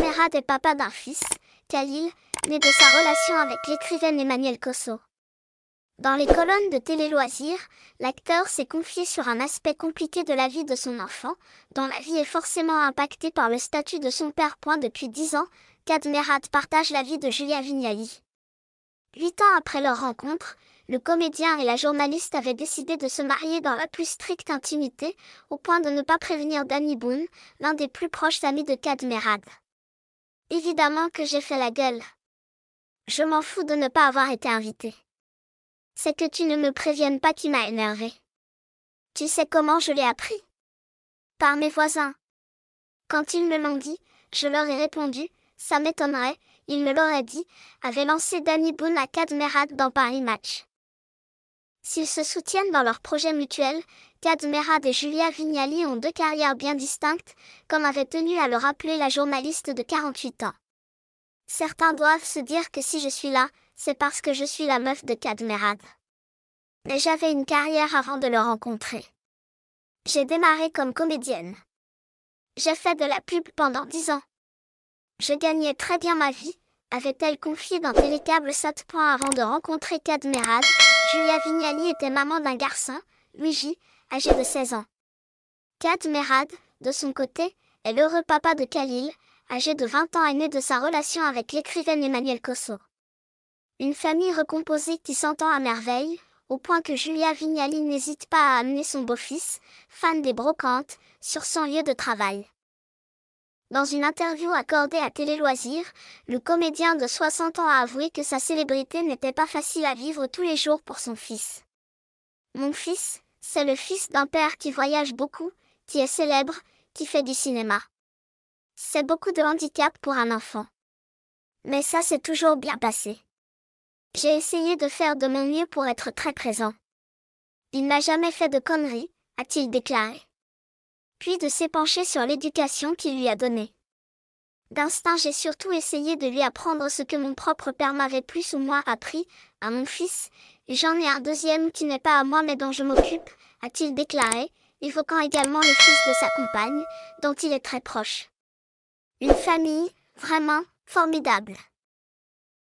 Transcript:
Merad est papa d'un fils, Khalil, né de sa relation avec l'écrivaine Emmanuel Cosso. Dans les colonnes de Télé Loisirs, l'acteur s'est confié sur un aspect compliqué de la vie de son enfant, dont la vie est forcément impactée par le statut de son père. Point Depuis dix ans, Kadmerad partage la vie de Julia Vignali. Huit ans après leur rencontre, le comédien et la journaliste avaient décidé de se marier dans la plus stricte intimité, au point de ne pas prévenir Danny Boone, l'un des plus proches amis de Cadmerad. Évidemment que j'ai fait la gueule. Je m'en fous de ne pas avoir été invité. C'est que tu ne me préviennes pas qui m'a énervé. Tu sais comment je l'ai appris Par mes voisins. Quand ils me l'ont dit, je leur ai répondu, ça m'étonnerait, il me l'aurait dit, avait lancé Danny Boone à Cadmerad dans Paris Match. S'ils se soutiennent dans leur projet mutuel, Cadmerat et Julia Vignali ont deux carrières bien distinctes, comme avait tenu à le rappeler la journaliste de 48 ans. Certains doivent se dire que si je suis là, c'est parce que je suis la meuf de Cadmerat. Mais j'avais une carrière avant de le rencontrer. J'ai démarré comme comédienne. J'ai fait de la pub pendant dix ans, je gagnais très bien ma vie, avait-elle confié d'un Télécable 7. avant de rencontrer Cadmerade. Julia Vignali était maman d'un garçon, Luigi, âgé de 16 ans. Cadmerade, de son côté, est l'heureux papa de Khalil, âgé de 20 ans et né de sa relation avec l'écrivaine Emmanuel Cosso. Une famille recomposée qui s'entend à merveille, au point que Julia Vignali n'hésite pas à amener son beau-fils, fan des brocantes, sur son lieu de travail. Dans une interview accordée à Télé Loisirs, le comédien de 60 ans a avoué que sa célébrité n'était pas facile à vivre tous les jours pour son fils. Mon fils, c'est le fils d'un père qui voyage beaucoup, qui est célèbre, qui fait du cinéma. C'est beaucoup de handicap pour un enfant. Mais ça s'est toujours bien passé. J'ai essayé de faire de mon mieux pour être très présent. Il n'a jamais fait de conneries, a-t-il déclaré puis de s'épancher sur l'éducation qu'il lui a donnée. D'instinct, j'ai surtout essayé de lui apprendre ce que mon propre père m'avait plus ou moins appris, à mon fils. et J'en ai un deuxième qui n'est pas à moi mais dont je m'occupe, a-t-il déclaré, évoquant également le fils de sa compagne, dont il est très proche. Une famille, vraiment, formidable.